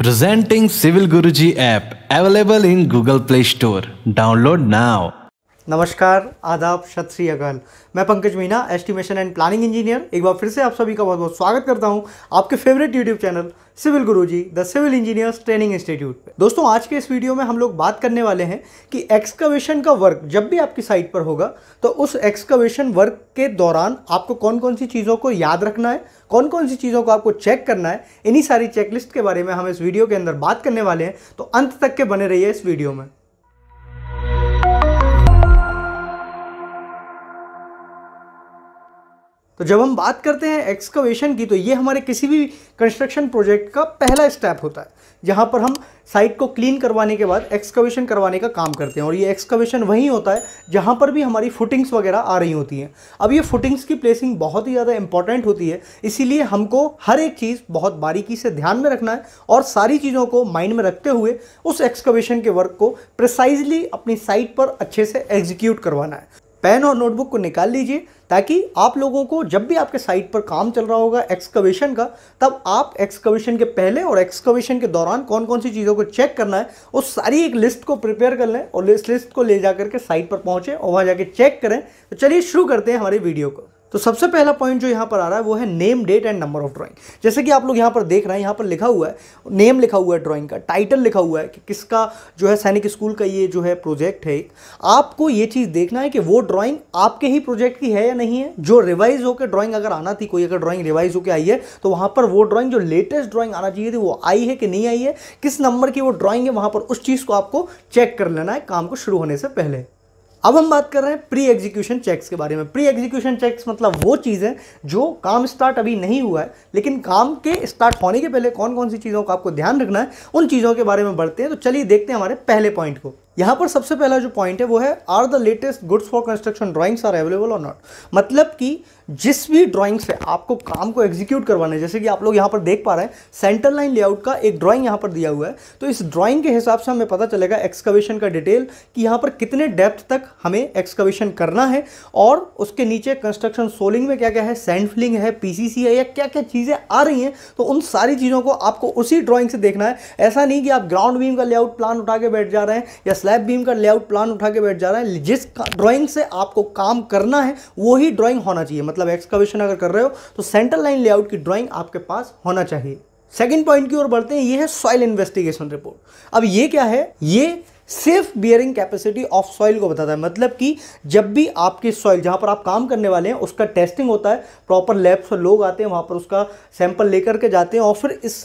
Presenting Civil Guruji app available in Google Play Store. Download now. नमस्कार आदाब सत श्री अकाल मैं Pankaj Meena estimation and planning engineer एक बार फिर से आप सभी का बहुत बहुत स्वागत करता हूं आपके favourite YouTube channel civil Guruji the civil engineers training institute पे दोस्तों आज के इस वीडियो में हम लोग बात करने वाले हैं कि एक्सकवेशन का वर्क जब भी आपकी साइट पर होगा तो उस एक्सकवेशन वर्क के दौरान आपको कौन कौन सी चीज़ों को याद रखना है कौन कौन सी चीज़ों को आपको चेक करना है इन्हीं सारी चेकलिस्ट के बारे में हम इस वीडियो के अंदर बात करने वाले हैं तो अंत तक के बने रहिए इस वीडियो में तो जब हम बात करते हैं एक्सकवेशन की तो ये हमारे किसी भी कंस्ट्रक्शन प्रोजेक्ट का पहला स्टेप होता है जहाँ पर हम साइट को क्लीन करवाने के बाद एक्सकवेशन करवाने का काम करते हैं और ये एक्सकवेशन वहीं होता है जहाँ पर भी हमारी फुटिंग्स वगैरह आ रही होती हैं अब ये फुटिंग्स की प्लेसिंग बहुत ही ज़्यादा इंपॉर्टेंट होती है इसीलिए हमको हर एक चीज़ बहुत बारीकी से ध्यान में रखना है और सारी चीज़ों को माइंड में रखते हुए उस एक्सकवेशन के वर्क को प्रिसाइजली अपनी साइट पर अच्छे से एग्जीक्यूट करवाना है पेन और नोटबुक को निकाल लीजिए ताकि आप लोगों को जब भी आपके साइट पर काम चल रहा होगा एक्सकवेशन का तब आप एक्सकवेशन के पहले और एक्सकवेशन के दौरान कौन कौन सी चीज़ों को चेक करना है उस सारी एक लिस्ट को प्रिपेयर कर लें और इस लिस्ट को ले जा करके साइट पर पहुँचें और वहाँ जाके चेक करें तो चलिए शुरू करते हैं हमारे वीडियो को तो सबसे पहला पॉइंट जो यहाँ पर आ रहा है वो है name date and number of drawing जैसे कि आप लोग यहाँ पर देख रहे हैं यहाँ पर लिखा हुआ है नेम लिखा हुआ है ड्राइंग का टाइटल लिखा हुआ है कि किसका जो है सैनिक स्कूल का ये जो है प्रोजेक्ट है आपको ये चीज़ देखना है कि वो ड्राइंग आपके ही प्रोजेक्ट की है या नहीं है जो रिवाइज होकर ड्राइंग अगर आना थी कोई अगर ड्राइंग रिवाइज होकर आई है तो वहाँ पर वो ड्राइंग जो लेटेस्ट ड्राइंग आना चाहिए थी वो आई है कि नहीं आई है किस नंबर की वो ड्राइंग है वहाँ पर उस चीज़ को आपको चेक कर लेना है काम को शुरू होने से पहले अब हम बात कर रहे हैं प्री एग्जीक्यूशन चेक्स के बारे में प्री एग्जीक्यूशन चेक्स मतलब वो चीज़ें जो काम स्टार्ट अभी नहीं हुआ है लेकिन काम के स्टार्ट होने के पहले कौन कौन सी चीज़ों का आपको ध्यान रखना है उन चीज़ों के बारे में बढ़ते हैं तो चलिए देखते हैं हमारे पहले पॉइंट को यहाँ पर सबसे पहला जो पॉइंट है वो है are the latest goods for construction drawings are available और नॉट मतलब कि जिस भी ड्राइंग से आपको काम को एग्जीक्यूट करवाना है जैसे कि आप लोग यहाँ पर देख पा रहे हैं सेंटर लाइन लेआउट का एक ड्राइंग यहाँ पर दिया हुआ है तो इस ड्राइंग के हिसाब से हमें पता चलेगा एक्सकवेशन का डिटेल कि यहाँ पर कितने डेप्थ तक हमें एक्सकवेशन करना है और उसके नीचे कंस्ट्रक्शन सोलिंग में क्या क्या है सैंड फिलिंग है पी है या क्या क्या चीज़ें आ रही हैं तो उन सारी चीज़ों को आपको उसी ड्राॅइंग से देखना है ऐसा नहीं कि आप ग्राउंड बीम का लेआउट प्लान उठा के बैठ जा रहे हैं या स्लैब बीम का लेआउट प्लान उठा के बैठ जा रहे हैं जिस ड्राॅइंग से आपको काम करना है वही ड्राॅइंग होना चाहिए मतलब मतलब एक्सकवेशन अगर कर रहे हो तो सेंट्रल लाइन लेआउट की ड्राइंग आपके पास होना चाहिए सेकेंड पॉइंट की ओर बढ़ते हैं ये है सॉइल इन्वेस्टिगेशन रिपोर्ट अब ये क्या है ये सिर्फ बियरिंग कैपेसिटी ऑफ सॉइल को बताता है मतलब कि जब भी आपकी सॉइल जहां पर आप काम करने वाले हैं उसका टेस्टिंग होता है प्रॉपर लैब्स और लोग आते हैं वहां पर उसका सैंपल लेकर के जाते हैं और फिर इस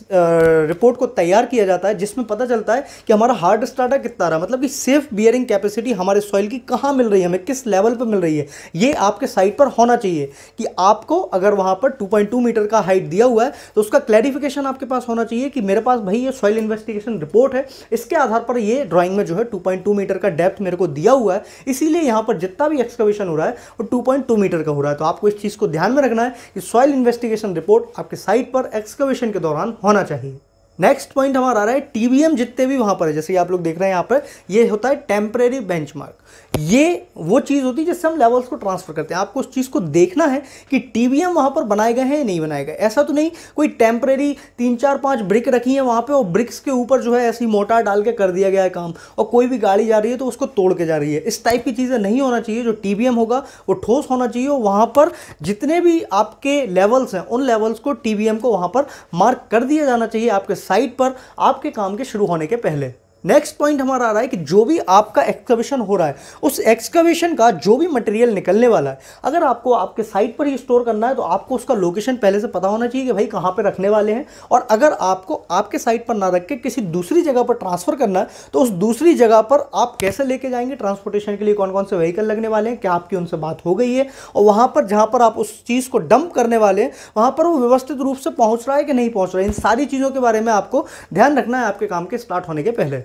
रिपोर्ट को तैयार किया जाता है जिसमें पता चलता है कि हमारा हार्ड स्टार्टर कितना रहा मतलब कि सिर्फ बियरिंग कैपेसिटी हमारे सॉइल की कहाँ मिल रही है हमें किस लेवल पर मिल रही है ये आपके साइट पर होना चाहिए कि आपको अगर वहाँ पर टू मीटर का हाइट दिया हुआ है तो उसका क्लैरिफिकेशन आपके पास होना चाहिए कि मेरे पास भाई ये सॉइल इन्वेस्टिगेशन रिपोर्ट है इसके आधार पर ये ड्रॉइंग में जो है 2.2 मीटर का डेप्थ मेरे को दिया हुआ है इसीलिए यहाँ पर जितना भी एक्सकवेशन हो रहा है वो 2.2 मीटर का हो रहा है तो आपको इस चीज़ को ध्यान में रखना है कि सॉइल इन्वेस्टिगेशन रिपोर्ट आपके साइट पर एक्सकवेशन के दौरान होना चाहिए नेक्स्ट पॉइंट हमारा आ रहा है टीबीएम जितने भी वहां पर है जैसे आप लोग देख रहे हैं यहाँ पर ये होता है टेम्परेरी बेंचमार्क ये वो चीज़ होती है जिससे हम लेवल्स को ट्रांसफर करते हैं आपको उस चीज़ को देखना है कि टीबीएम वहां पर बनाए गए हैं या नहीं बनाए गए ऐसा तो नहीं कोई टेम्परेरी तीन चार पांच ब्रिक रखी है वहां पर और ब्रिक्स के ऊपर जो है ऐसी मोटार डाल के कर दिया गया है काम और कोई भी गाड़ी जा रही है तो उसको तोड़ के जा रही है इस टाइप की चीज़ें नहीं होना चाहिए जो टी होगा वो ठोस होना चाहिए और वहां पर जितने भी आपके लेवल्स हैं उन लेवल्स को टीवीएम को वहां पर मार्क कर दिया जाना चाहिए आपके साइट पर आपके काम के शुरू होने के पहले नेक्स्ट पॉइंट हमारा आ रहा है कि जो भी आपका एक्सकवेशन हो रहा है उस एक्सकवेशन का जो भी मटेरियल निकलने वाला है अगर आपको आपके साइट पर ही स्टोर करना है तो आपको उसका लोकेशन पहले से पता होना चाहिए कि भाई कहाँ पर रखने वाले हैं और अगर आपको आपके साइट पर ना रख के किसी दूसरी जगह पर ट्रांसफ़र करना है तो उस दूसरी जगह पर आप कैसे लेके जाएंगे ट्रांसपोर्टेशन के लिए कौन कौन से व्हीकल लगने वाले हैं क्या आपकी उनसे बात हो गई है और वहाँ पर जहाँ पर आप उस चीज़ को डंप करने वाले हैं वहाँ पर वो व्यवस्थित रूप से पहुँच रहा है कि नहीं पहुँच रहा है इन सारी चीज़ों के बारे में आपको ध्यान रखना है आपके काम के स्टार्ट होने के पहले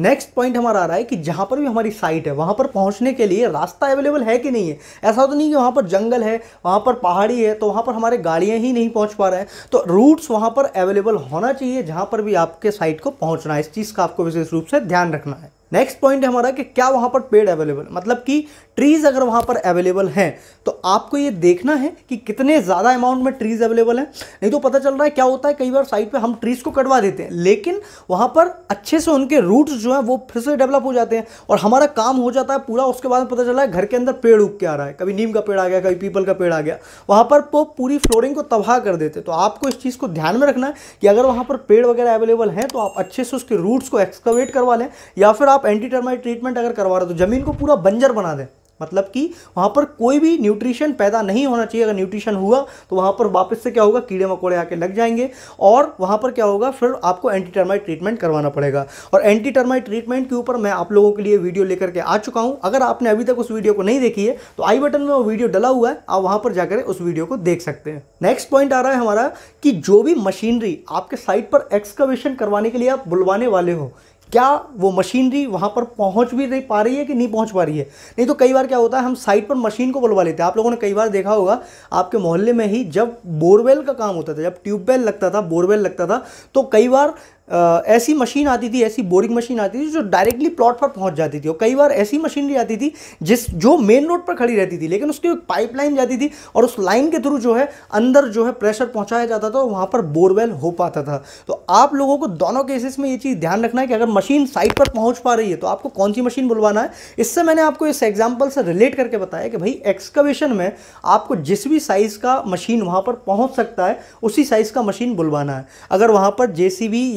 नेक्स्ट पॉइंट हमारा आ रहा है कि जहाँ पर भी हमारी साइट है वहाँ पर पहुँचने के लिए रास्ता अवेलेबल है कि नहीं है ऐसा तो नहीं कि वहाँ पर जंगल है वहाँ पर पहाड़ी है तो वहाँ पर हमारे गाड़ियाँ ही नहीं पहुँच पा रहे हैं तो रूट्स वहाँ पर अवेलेबल होना चाहिए जहाँ पर भी आपके साइट को पहुँचना है इस चीज़ का आपको विशेष रूप से ध्यान रखना है नेक्स्ट पॉइंट हमारा कि क्या वहाँ पर पेड़ अवेलेबल मतलब कि ट्रीज़ अगर वहाँ पर अवेलेबल हैं तो आपको ये देखना है कि कितने ज़्यादा अमाउंट में ट्रीज़ अवेलेबल हैं नहीं तो पता चल रहा है क्या होता है कई बार साइड पे हम ट्रीज़ को कटवा देते हैं लेकिन वहाँ पर अच्छे से उनके रूट्स जो हैं वो फिर से डेवलप हो जाते हैं और हमारा काम हो जाता है पूरा उसके बाद पता चला है घर के अंदर पेड़ उग के आ रहा है कभी नीम का पेड़ आ गया कभी पीपल का पेड़ आ गया वहाँ पर वो पूरी फ्लोरिंग को तबाह कर देते तो आपको इस चीज़ को ध्यान में रखना है कि अगर वहाँ पर पेड़ वगैरह अवेलेबल हैं तो आप अच्छे से उसके रूट्स को एक्सकवेट करवा लें या फिर आप आप एंटी टर्माइट ट्रीटमेंट अगर करवा रहे हो तो ज़मीन को पूरा बंजर बना दें मतलब कि वहाँ पर कोई भी न्यूट्रिशन पैदा नहीं होना चाहिए अगर न्यूट्रिशन हुआ तो वहाँ पर वापस से क्या होगा कीड़े मकोड़े आके लग जाएंगे और वहाँ पर क्या होगा फिर आपको एंटी टर्माइट ट्रीटमेंट करवाना पड़ेगा और एंटी टर्माइट ट्रीटमेंट के ऊपर मैं आप लोगों के लिए वीडियो लेकर के आ चुका हूँ अगर आपने अभी तक उस वीडियो को नहीं देखी है तो आई बटन में वो वीडियो डला हुआ है आप वहाँ पर जाकर उस वीडियो को देख सकते हैं नेक्स्ट पॉइंट आ रहा है हमारा कि जो भी मशीनरी आपके साइट पर एक्सकवेशन करवाने के लिए आप बुलवाने वाले हो क्या वो मशीनरी वहाँ पर पहुँच भी नहीं पा रही है कि नहीं पहुँच पा रही है नहीं तो कई बार क्या होता है हम साइट पर मशीन को बुलवा लेते हैं आप लोगों ने कई बार देखा होगा आपके मोहल्ले में ही जब बोरवेल का काम होता था जब ट्यूबवेल लगता था बोरवेल लगता था तो कई बार ऐसी मशीन आती थी ऐसी बोरिंग मशीन आती थी जो डायरेक्टली प्लॉट पर पहुंच जाती थी और कई बार ऐसी मशीनरी आती थी जिस जो मेन रोड पर खड़ी रहती थी लेकिन उसकी एक पाइपलाइन जाती थी और उस लाइन के थ्रू जो है अंदर जो है प्रेशर पहुंचाया जाता था और वहाँ पर बोरवेल हो पाता था तो आप लोगों को दोनों केसेस में ये चीज़ ध्यान रखना है कि अगर मशीन साइट पर पहुँच पा रही है तो आपको कौन सी मशीन बुलवाना है इससे मैंने आपको इस एग्जाम्पल से रिलेट करके बताया कि भाई एक्सकवेशन में आपको जिस भी साइज़ का मशीन वहाँ पर पहुँच सकता है उसी साइज़ का मशीन बुलवाना है अगर वहाँ पर जे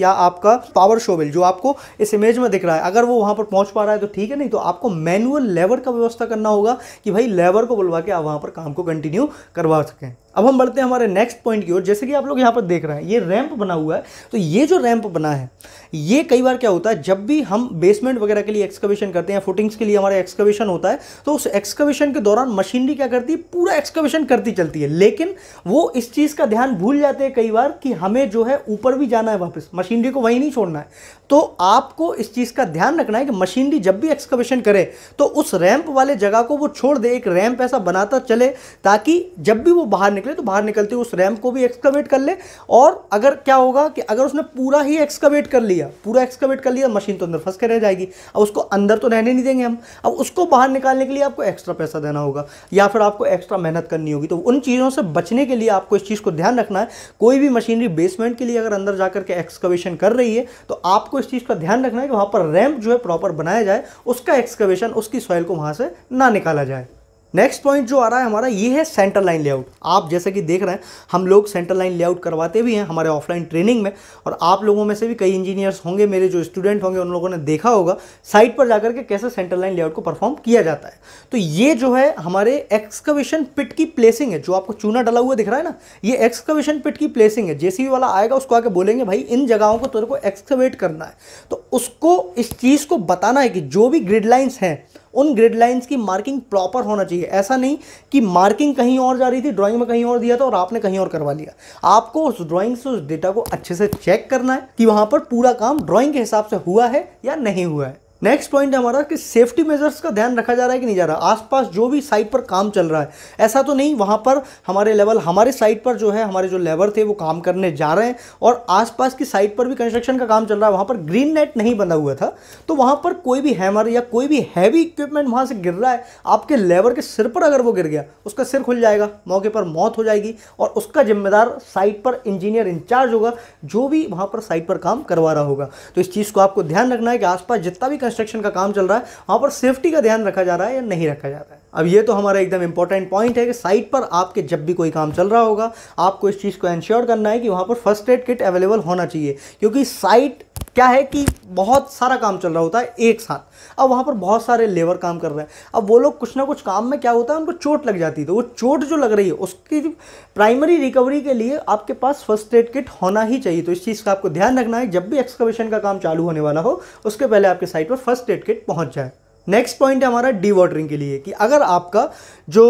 या आपका पावर शोवेल जो आपको इस इमेज में दिख रहा है अगर वो वहां पर पहुंच पा रहा है तो ठीक है नहीं तो आपको मैनुअल लेवर का व्यवस्था करना होगा कि भाई लेवर को बुलवा के आप वहां पर काम को कंटिन्यू करवा सकें अब हम बढ़ते हैं हमारे नेक्स्ट पॉइंट की ओर जैसे कि आप लोग यहाँ पर देख रहे हैं ये रैंप बना हुआ है तो ये जो रैंप बना है ये कई बार क्या होता है जब भी हम बेसमेंट वगैरह के लिए एक्सकवेशन करते हैं फुटिंग्स के लिए हमारा एक्सकवेशन होता है तो उस एक्सकवेशन के दौरान मशीनरी क्या करती है पूरा एक्सकवेशन करती चलती है लेकिन वो इस चीज़ का ध्यान भूल जाते हैं कई बार कि हमें जो है ऊपर भी जाना है वापस मशीनरी को वहीं नहीं छोड़ना है तो आपको इस चीज़ का ध्यान रखना है कि मशीनरी जब भी एक्सकवेशन करे तो उस रैंप वाले जगह को वो छोड़ दे एक रैंप ऐसा बनाता चले ताकि जब भी वो बाहर निकले निकले तो बाहर निकलते उस रैम्प को भी एक्सकवेट कर ले और अगर क्या होगा कि अगर उसने पूरा ही एक्सकवेट कर लिया पूरा एक्सकवेट कर लिया मशीन तो अंदर फंस के रह जाएगी अब उसको अंदर तो रहने नहीं देंगे हम अब उसको बाहर निकालने के लिए आपको एक्स्ट्रा पैसा देना होगा या फिर आपको एक्स्ट्रा मेहनत करनी होगी तो उन चीज़ों से बचने के लिए आपको इस चीज़ को ध्यान रखना है कोई भी मशीनरी बेसमेंट के लिए अगर अंदर जा के एक्सकवेशन कर रही है तो आपको इस चीज़ का ध्यान रखना है कि वहाँ पर रैम्प जो है प्रॉपर बनाया जाए उसका एक्सकवेशन उसकी सॉइल को वहाँ से ना निकाला जाए नेक्स्ट पॉइंट जो आ रहा है हमारा ये है सेंटर लाइन लेआउट आप जैसे कि देख रहे हैं हम लोग सेंटर लाइन लेआउट करवाते भी हैं हमारे ऑफलाइन ट्रेनिंग में और आप लोगों में से भी कई इंजीनियर्स होंगे मेरे जो स्टूडेंट होंगे उन लोगों ने देखा होगा साइट पर जाकर के कैसे सेंटर लाइन लेआउट को परफॉर्म किया जाता है तो ये जो है हमारे एक्सकवेशन पिट की प्लेसिंग है जो आपको चूना डला हुआ दिख रहा है ना ये एक्सकवेशन पिट की प्लेसिंग है जेसीबी वाला आएगा उसको आके बोलेंगे भाई इन जगहों को तेरे को एक्सकवेट करना है तो उसको इस चीज़ को बताना है कि जो भी ग्रिड लाइन्स हैं उन ग्रिड लाइन्स की मार्किंग प्रॉपर होना चाहिए ऐसा नहीं कि मार्किंग कहीं और जा रही थी ड्राइंग में कहीं और दिया था और आपने कहीं और करवा लिया आपको उस ड्राइंग से उस डेटा को अच्छे से चेक करना है कि वहाँ पर पूरा काम ड्राइंग के हिसाब से हुआ है या नहीं हुआ है नेक्स्ट पॉइंट हमारा कि सेफ्टी मेजर्स का ध्यान रखा जा रहा है कि नहीं जा रहा आसपास जो भी साइट पर काम चल रहा है ऐसा तो नहीं वहाँ पर हमारे लेवल हमारे साइट पर जो है हमारे जो लेबर थे वो काम करने जा रहे हैं और आसपास की साइट पर भी कंस्ट्रक्शन का काम चल रहा है वहाँ पर ग्रीन नेट नहीं बंधा हुआ था तो वहाँ पर कोई भी हैमर या कोई भी हैवी इक्विपमेंट वहाँ से गिर रहा है आपके लेबर के सिर पर अगर वो गिर गया उसका सिर खुल जाएगा मौके पर मौत हो जाएगी और उसका जिम्मेदार साइट पर इंजीनियर इंचार्ज होगा जो भी वहाँ पर साइट पर काम करवा रहा होगा तो इस चीज़ को आपको ध्यान रखना है कि आसपास जितना भी कंस्ट्रक्शन का काम चल रहा है वहाँ पर सेफ्टी का ध्यान रखा जा रहा है या नहीं रखा जा रहा है अब ये तो हमारा एकदम इंपॉर्टेंट पॉइंट है कि साइट पर आपके जब भी कोई काम चल रहा होगा आपको इस चीज़ को इंश्योर करना है कि वहाँ पर फर्स्ट एड किट अवेलेबल होना चाहिए क्योंकि साइट क्या है कि बहुत सारा काम चल रहा होता है एक साथ अब वहाँ पर बहुत सारे लेबर काम कर रहे हैं अब वो लोग कुछ ना कुछ काम में क्या होता है उनको चोट लग जाती है तो वो चोट जो लग रही है उसकी प्राइमरी रिकवरी के लिए आपके पास फर्स्ट एड किट होना ही चाहिए तो इस चीज़ का आपको ध्यान रखना है जब भी एक्सकवेशन का काम चालू होने वाला हो उसके पहले आपके साइट पर फर्स्ट एड किट पहुँच जाए नेक्स्ट पॉइंट है हमारा डी वाटरिंग के लिए कि अगर आपका जो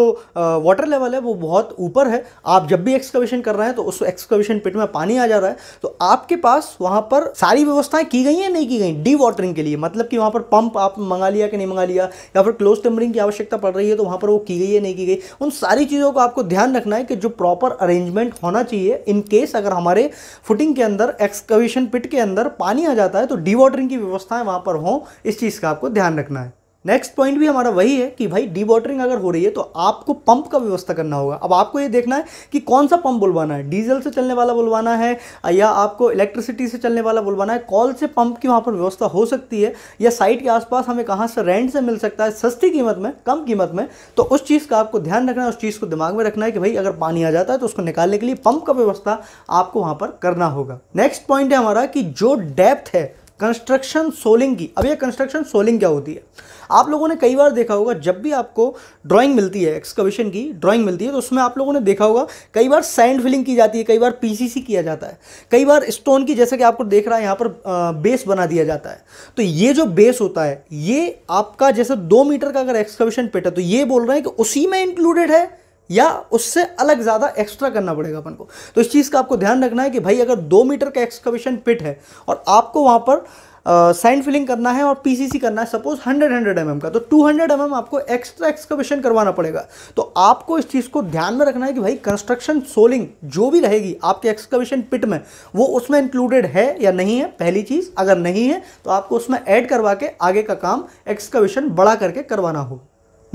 वाटर लेवल है वो बहुत ऊपर है आप जब भी एक्सकवेशन कर रहे हैं तो उस एक्सकवेशन पिट में पानी आ जा रहा है तो आपके पास वहाँ पर सारी व्यवस्थाएं की गई हैं नहीं की गई डी वाटरिंग के लिए मतलब कि वहाँ पर पंप आप मंगा लिया कि नहीं मंगा लिया या फिर क्लोज टेम्बरिंग की आवश्यकता पड़ रही है तो वहाँ पर वो की गई है नहीं की गई उन सारी चीज़ों को आपको ध्यान रखना है कि जो प्रॉपर अरेंजमेंट होना चाहिए इन केस अगर हमारे फुटिंग के अंदर एक्सकवेशन पिट के अंदर पानी आ जाता है तो डी वाटरिंग की व्यवस्थाएँ वहाँ पर हों इस चीज़ का आपको ध्यान रखना है नेक्स्ट पॉइंट भी हमारा वही है कि भाई डी वाटरिंग अगर हो रही है तो आपको पंप का व्यवस्था करना होगा अब आपको ये देखना है कि कौन सा पंप बुलवाना है डीजल से चलने वाला बुलवाना है या आपको इलेक्ट्रिसिटी से चलने वाला बुलवाना है कॉल से पंप की वहाँ पर व्यवस्था हो सकती है या साइट के आसपास हमें कहाँ से रेंट से मिल सकता है सस्ती कीमत में कम कीमत में तो उस चीज़ का आपको ध्यान रखना है उस चीज़ को दिमाग में रखना है कि भाई अगर पानी आ जाता है तो उसको निकालने के लिए पंप का व्यवस्था आपको वहाँ पर करना होगा नेक्स्ट पॉइंट है हमारा कि जो डेप्थ है कंस्ट्रक्शन सोलिंग की अब ये कंस्ट्रक्शन सोलिंग क्या होती है आप लोगों ने कई बार देखा होगा जब भी आपको ड्राइंग मिलती है एक्सकवेशन की ड्राइंग मिलती है तो उसमें आप लोगों ने देखा होगा कई बार सैंड फिलिंग की जाती है कई बार पीसीसी किया जाता है कई बार स्टोन की जैसे कि आपको देख रहा है यहाँ पर बेस बना दिया जाता है तो ये जो बेस होता है ये आपका जैसे दो मीटर का अगर एक्सकवेशन पेट है तो ये बोल रहे हैं कि उसी में इंक्लूडेड है या उससे अलग ज़्यादा एक्स्ट्रा करना पड़ेगा अपन को तो इस चीज़ का आपको ध्यान रखना है कि भाई अगर दो मीटर का एक्सकवेशन पिट है और आपको वहाँ पर साइन फिलिंग करना है और पीसीसी करना है सपोज 100 100 एम mm का तो 200 हंड्रेड mm आपको एक्स्ट्रा एक्सकवेशन करवाना पड़ेगा तो आपको इस चीज़ को ध्यान में रखना है कि भाई कंस्ट्रक्शन सोलिंग जो भी रहेगी आपके एक्सकवेशन पिट में वो उसमें इंक्लूडेड है या नहीं है पहली चीज़ अगर नहीं है तो आपको उसमें ऐड करवा के आगे का काम एक्सकवेशन बड़ा करके करवाना हो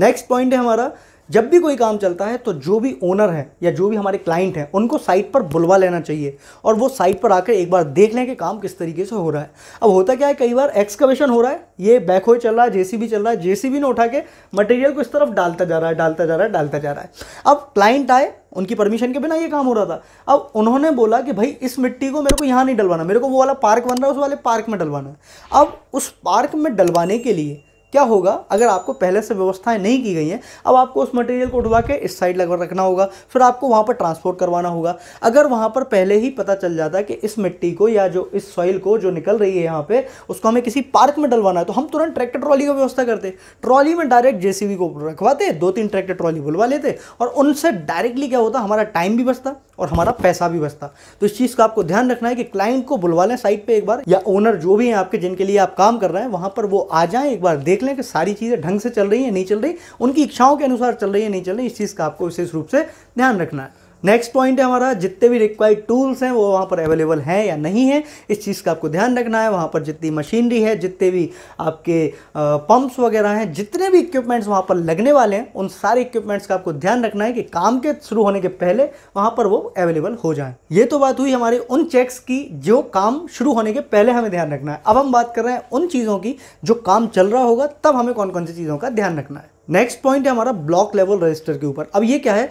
नेक्स्ट पॉइंट है हमारा जब भी कोई काम चलता है तो जो भी ओनर है या जो भी हमारे क्लाइंट हैं उनको साइट पर बुलवा लेना चाहिए और वो साइट पर आकर एक बार देख लें कि काम किस तरीके से हो रहा है अब होता क्या है कई बार एक्सकवेशन हो रहा है ये बैकहो चल रहा है जेसीबी चल रहा है जेसीबी ने उठा के मटेरियल को इस तरफ डालता जा रहा है डालता जा रहा है डालता जा रहा है अब क्लाइंट आए उनकी परमिशन के बिना ये काम हो रहा था अब उन्होंने बोला कि भाई इस मिट्टी को मेरे को यहाँ नहीं डलवाना मेरे को वो वाला पार्क बन रहा है उस वाले पार्क में डलवाना है अब उस पार्क में डलवाने के लिए क्या होगा अगर आपको पहले से व्यवस्थाएं नहीं की गई हैं अब आपको उस मटेरियल को उठवा के इस साइड लगभग रखना होगा फिर आपको वहाँ पर ट्रांसपोर्ट करवाना होगा अगर वहाँ पर पहले ही पता चल जाता है कि इस मिट्टी को या जो इस सॉइल को जो निकल रही है यहाँ पे उसको हमें किसी पार्क में डलवाना है तो हम तुरंत ट्रैक्टर ट्रॉली का व्यवस्था करते ट्रॉली में डायरेक्ट जे को रखवाते दो तीन ट्रैक्टर ट्रॉली बुलवा लेते और उनसे डायरेक्टली क्या होता हमारा टाइम भी बचता और हमारा पैसा भी बचता तो इस चीज़ का आपको ध्यान रखना है कि क्लाइंट को बुलवा लें साइट पर एक बार या ओनर जो भी हैं आपके जिनके लिए आप काम कर रहे हैं वहाँ पर वो आ जाए एक बार देख लें कि सारी चीज़ें ढंग से चल रही है नहीं चल रही उनकी इच्छाओं के अनुसार चल रही है नहीं चल रही इस चीज़ का आपको विशेष रूप से ध्यान रखना है नेक्स्ट पॉइंट है हमारा जितने भी रिक्वायर्ड टूल्स हैं वो वहाँ पर अवेलेबल हैं या नहीं है इस चीज़ का आपको ध्यान रखना है वहाँ पर जितनी मशीनरी है जितने भी आपके पंप्स वगैरह हैं जितने भी इक्विपमेंट्स वहाँ पर लगने वाले हैं उन सारे इक्विपमेंट्स का आपको ध्यान रखना है कि काम के शुरू होने के पहले वहाँ पर वो अवेलेबल हो जाए ये तो बात हुई हमारे उन चेक्स की जो काम शुरू होने के पहले हमें ध्यान रखना है अब हम बात कर रहे हैं उन चीज़ों की जो काम चल रहा होगा तब हमें कौन कौन सी चीज़ों का ध्यान रखना है नेक्स्ट पॉइंट है हमारा ब्लॉक लेवल रजिस्टर के ऊपर अब ये क्या है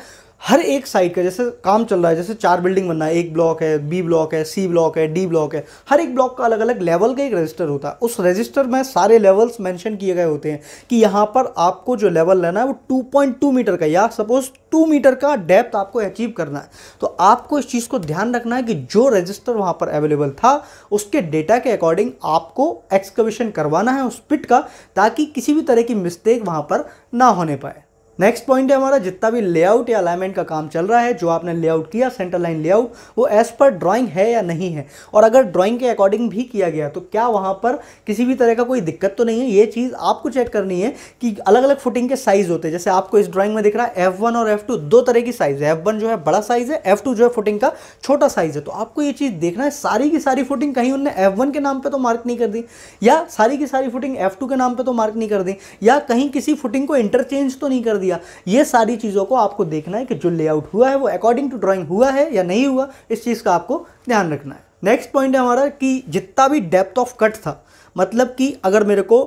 हर एक साइड का जैसे काम चल रहा है जैसे चार बिल्डिंग बनना है एक ब्लॉक है बी ब्लॉक है सी ब्लॉक है डी ब्लॉक है हर एक ब्लॉक का अलग अलग लेवल का एक रजिस्टर होता है उस रजिस्टर में सारे लेवल्स मेंशन किए गए होते हैं कि यहाँ पर आपको जो लेवल लेना है वो 2.2 मीटर का या सपोज 2 मीटर का डेप्थ आपको अचीव करना है तो आपको इस चीज़ को ध्यान रखना है कि जो रजिस्टर वहाँ पर अवेलेबल था उसके डेटा के अकॉर्डिंग आपको एक्सकविशन करवाना है उस पिट का ताकि किसी भी तरह की मिस्टेक वहाँ पर ना होने पाए नेक्स्ट पॉइंट है हमारा जितना भी लेआउट या अलाइनमेंट का काम चल रहा है जो आपने लेआउट किया सेंटर लाइन लेआउट वो एज पर ड्राइंग है या नहीं है और अगर ड्राइंग के अकॉर्डिंग भी किया गया तो क्या वहाँ पर किसी भी तरह का कोई दिक्कत तो नहीं है ये चीज़ आपको चेक करनी है कि अलग अलग फुटिंग के साइज़ होते हैं जैसे आपको इस ड्रॉइंग में दिख रहा है एफ और एफ दो तरह की साइज़ है एफ जो है बड़ा साइज़ है एफ जो है फुटिंग का छोटा साइज़ है तो आपको ये चीज़ देखना है सारी की सारी फुटिंग कहीं उनने एफ के नाम पर तो मार्क नहीं कर दी या सारी की सारी फुटिंग एफ के नाम पर तो मार्क नहीं कर दी या कहीं किसी फुटिंग को इंटरचेंज तो नहीं कर दिया दिया ये सारी चीज़ों को आपको देखना है कि जो लेआउट हुआ है वो अकॉर्डिंग टू ड्राइंग हुआ है या नहीं हुआ इस चीज़ का आपको ध्यान रखना है नेक्स्ट पॉइंट है हमारा कि जितना भी डेप्थ ऑफ कट था मतलब कि अगर मेरे को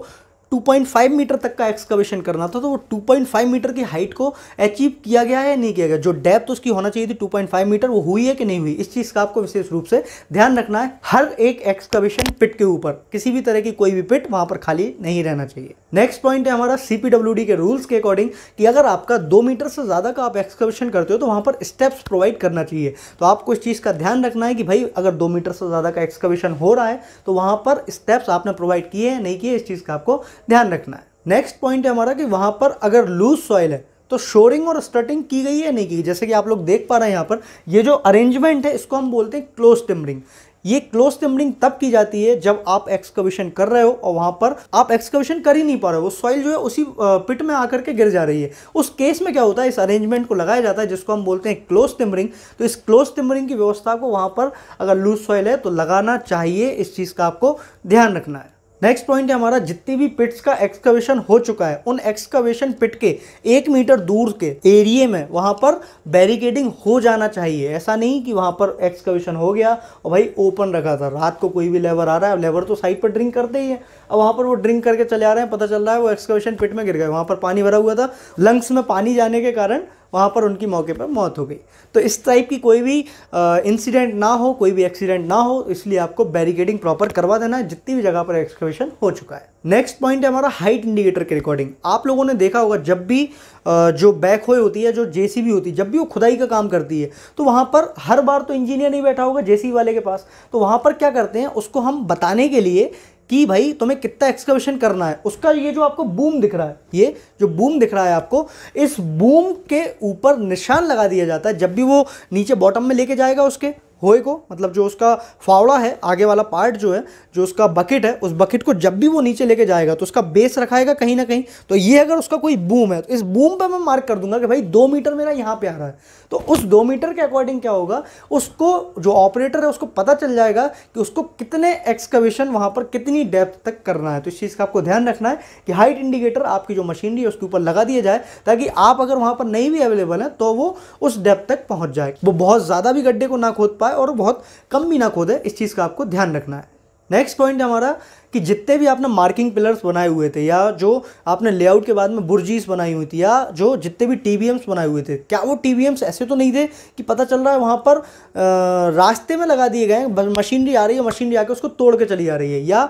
2.5 मीटर तक का एक्सकवेशन करना था तो वो 2.5 मीटर की हाइट को अचीव किया गया है या नहीं किया गया जो डेप्थ उसकी होना चाहिए थी 2.5 मीटर वो हुई है कि नहीं हुई इस चीज़ का आपको विशेष रूप से ध्यान रखना है हर एक एक्सकवेशन पिट के ऊपर किसी भी तरह की कोई भी पिट वहां पर खाली नहीं रहना चाहिए नेक्स्ट पॉइंट है हमारा सीपीडब्ल्यू के रूल्स के अकॉर्डिंग कि अगर आपका दो मीटर से ज़्यादा का आप एक्सकवेशन करते हो तो वहां पर स्टेप्स प्रोवाइड करना चाहिए तो आपको इस चीज़ का ध्यान रखना है कि भाई अगर दो मीटर से ज़्यादा का एक्सकवेशन हो रहा है तो वहां पर स्टेप्स आपने प्रोवाइड किए हैं नहीं किए इस चीज़ का आपको ध्यान रखना है नेक्स्ट पॉइंट है हमारा कि वहाँ पर अगर लूज सॉइल है तो शोरिंग और स्टटिंग की गई है नहीं की जैसे कि आप लोग देख पा रहे हैं यहाँ पर ये जो अरेंजमेंट है इसको हम बोलते हैं क्लोज टिम्बरिंग ये क्लोज टिम्बरिंग तब की जाती है जब आप एक्सकविशन कर रहे हो और वहाँ पर आप एक्सकविशन कर ही नहीं पा रहे हो वो सॉइल जो है उसी पिट में आकर के गिर जा रही है उस केस में क्या होता है इस अरेंजमेंट को लगाया जाता है जिसको हम बोलते हैं क्लोज टिम्बरिंग तो इस क्लोज टिम्बरिंग की व्यवस्था को वहाँ पर अगर लूज सॉइल है तो लगाना चाहिए इस चीज़ का आपको ध्यान रखना है नेक्स्ट पॉइंट है हमारा जितनी भी पिट्स का एक्सकवेशन हो चुका है उन एक्सकवेशन पिट के एक मीटर दूर के एरिए में वहाँ पर बैरिकेडिंग हो जाना चाहिए ऐसा नहीं कि वहाँ पर एक्सकवेशन हो गया और भाई ओपन रखा था रात को कोई भी लेबर आ रहा है लेबर तो साइड पर ड्रिंक करते ही है अब वहाँ पर वो ड्रिंक करके चले आ रहे हैं पता चल रहा है वो एक्सकवेशन पिट में गिर गए वहाँ पर पानी भरा हुआ था लंग्स में पानी जाने के कारण वहाँ पर उनकी मौके पर मौत हो गई तो इस टाइप की कोई भी इंसिडेंट ना हो कोई भी एक्सीडेंट ना हो इसलिए आपको बैरिकेडिंग प्रॉपर करवा देना है जितनी भी जगह पर एक्सकवेशन हो चुका है नेक्स्ट पॉइंट है हमारा हाइट इंडिकेटर की रिकॉर्डिंग आप लोगों ने देखा होगा जब भी जो बैक होए होती है जो जे होती है जब भी वो खुदाई का काम करती है तो वहाँ पर हर बार तो इंजीनियर नहीं बैठा होगा जे वाले के पास तो वहाँ पर क्या करते हैं उसको हम बताने के लिए कि भाई तुम्हें कितना एक्सकवेशन करना है उसका ये जो आपको बूम दिख रहा है ये जो बूम दिख रहा है आपको इस बूम के ऊपर निशान लगा दिया जाता है जब भी वो नीचे बॉटम में लेके जाएगा उसके होए को मतलब जो उसका फावड़ा है आगे वाला पार्ट जो है जो उसका बकेट है उस बकेट को जब भी वो नीचे लेके जाएगा तो उसका बेस रखाएगा कहीं ना कहीं तो ये अगर उसका कोई बूम है तो इस बूम पर मैं मार्क कर दूंगा कि भाई दो मीटर मेरा यहाँ पे आ रहा है तो उस दो मीटर के अकॉर्डिंग क्या होगा उसको जो ऑपरेटर है उसको पता चल जाएगा कि उसको कितने एक्सकवेशन वहाँ पर कितनी डेप्थ तक करना है तो इस चीज़ का आपको ध्यान रखना है कि हाइट इंडिकेटर आपकी जो मशीनरी है उसके ऊपर लगा दिया जाए ताकि आप अगर वहाँ पर नहीं भी अवेलेबल हैं तो वो उस डेप्थ तक पहुँच जाए वो बहुत ज़्यादा भी गड्ढे को ना खोद पाए और बहुत कम भी ना खोदे इस चीज़ का आपको ध्यान रखना है नेक्स्ट पॉइंट हमारा कि जितने भी आपने मार्किंग पिलर्स बनाए हुए थे या जो आपने लेआउट के बाद में बुर्जीस बनाई हुई थी या जो जितने भी टी बनाए हुए थे क्या वो टी ऐसे तो नहीं थे कि पता चल रहा है वहाँ पर रास्ते में लगा दिए गए मशीनरी आ रही है मशीनरी आके उसको तोड़ के चली जा रही है या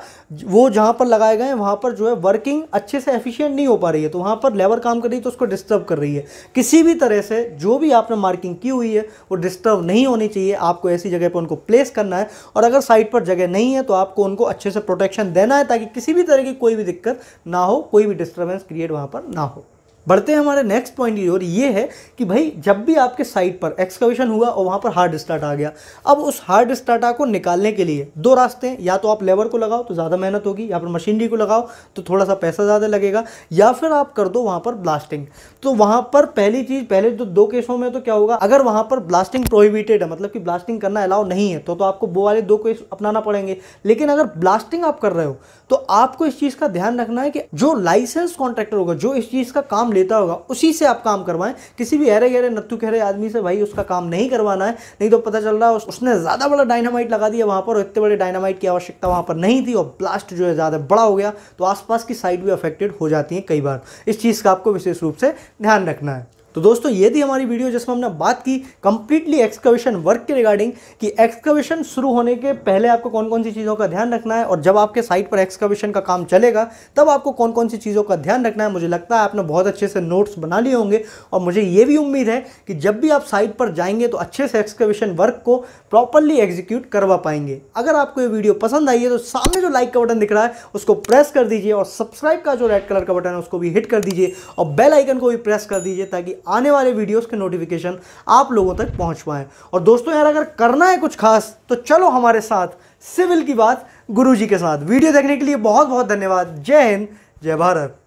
वो जहाँ पर लगाए गए वहाँ पर जो है वर्किंग अच्छे से एफिशियंट नहीं हो पा रही है तो वहाँ पर लेबर काम कर रही है तो उसको डिस्टर्ब कर रही है किसी भी तरह से जो भी आपने मार्किंग की हुई है वो डिस्टर्ब नहीं होनी चाहिए आपको ऐसी जगह पर उनको प्लेस करना है और अगर साइट पर जगह नहीं है तो आपको उनको अच्छे से प्रोटेक्शन देना है ताकि किसी भी तरह की कोई भी दिक्कत ना हो कोई भी डिस्टर्बेंस क्रिएट वहाँ पर ना हो बढ़ते हैं हमारे नेक्स्ट पॉइंट की ओर ये है कि भाई जब भी आपके साइट पर एक्सकवेशन हुआ और वहाँ पर हार्ड स्टार्ट आ गया अब उस हार्ड स्टार्टा को निकालने के लिए दो रास्ते हैं या तो आप लेबर को लगाओ तो ज़्यादा मेहनत होगी या फिर मशीनरी को लगाओ तो थोड़ा सा पैसा ज़्यादा लगेगा या फिर आप कर दो वहाँ पर ब्लास्टिंग तो वहाँ पर पहली चीज़ पहले जो तो दो केसों में तो क्या होगा अगर वहाँ पर ब्लास्टिंग प्रोहिबिटेड है मतलब कि ब्लास्टिंग करना अलाउ नहीं है तो, तो आपको वो वाले दो केस अपनाना पड़ेंगे लेकिन अगर ब्लास्टिंग आप कर रहे हो तो आपको इस चीज़ का ध्यान रखना है कि जो लाइसेंस कॉन्ट्रैक्टर होगा जो इस चीज़ का काम लेता होगा उसी से आप काम करवाएं किसी भी हरे गहरे नत्थु खेरे आदमी से भाई उसका काम नहीं करवाना है नहीं तो पता चल रहा है उसने ज़्यादा बड़ा डायनामाइट लगा दिया वहाँ पर और इतने बड़े डायनामाइट की आवश्यकता वहाँ पर नहीं थी और ब्लास्ट जो है ज़्यादा बड़ा हो गया तो आसपास की साइड भी अफेक्टेड हो जाती हैं कई बार इस चीज़ का आपको विशेष रूप से ध्यान रखना है तो दोस्तों ये थी हमारी वीडियो जिसमें हमने बात की कंप्लीटली एक्सकवेशन वर्क के रिगार्डिंग कि एक्सकवेशन शुरू होने के पहले आपको कौन कौन सी चीज़ों का ध्यान रखना है और जब आपके साइट पर एक्सकवेशन का काम चलेगा तब आपको कौन कौन सी चीज़ों का ध्यान रखना है मुझे लगता है आपने बहुत अच्छे से नोट्स बना लिए होंगे और मुझे ये भी उम्मीद है कि जब भी आप साइट पर जाएंगे तो अच्छे से एक्सकवेशन वर्क को प्रॉपरली एग्जीक्यूट करवा पाएंगे अगर आपको ये वीडियो पसंद आई है तो सामने जो लाइक का बटन दिख रहा है उसको प्रेस कर दीजिए और सब्सक्राइब का जो रेड कलर का बटन है उसको भी हिट कर दीजिए और बेल आइकन को भी प्रेस कर दीजिए ताकि आने वाले वीडियोस के नोटिफिकेशन आप लोगों तक पहुंच पाएँ और दोस्तों यार अगर करना है कुछ खास तो चलो हमारे साथ सिविल की बात गुरुजी के साथ वीडियो देखने के लिए बहुत बहुत धन्यवाद जय हिंद जय भारत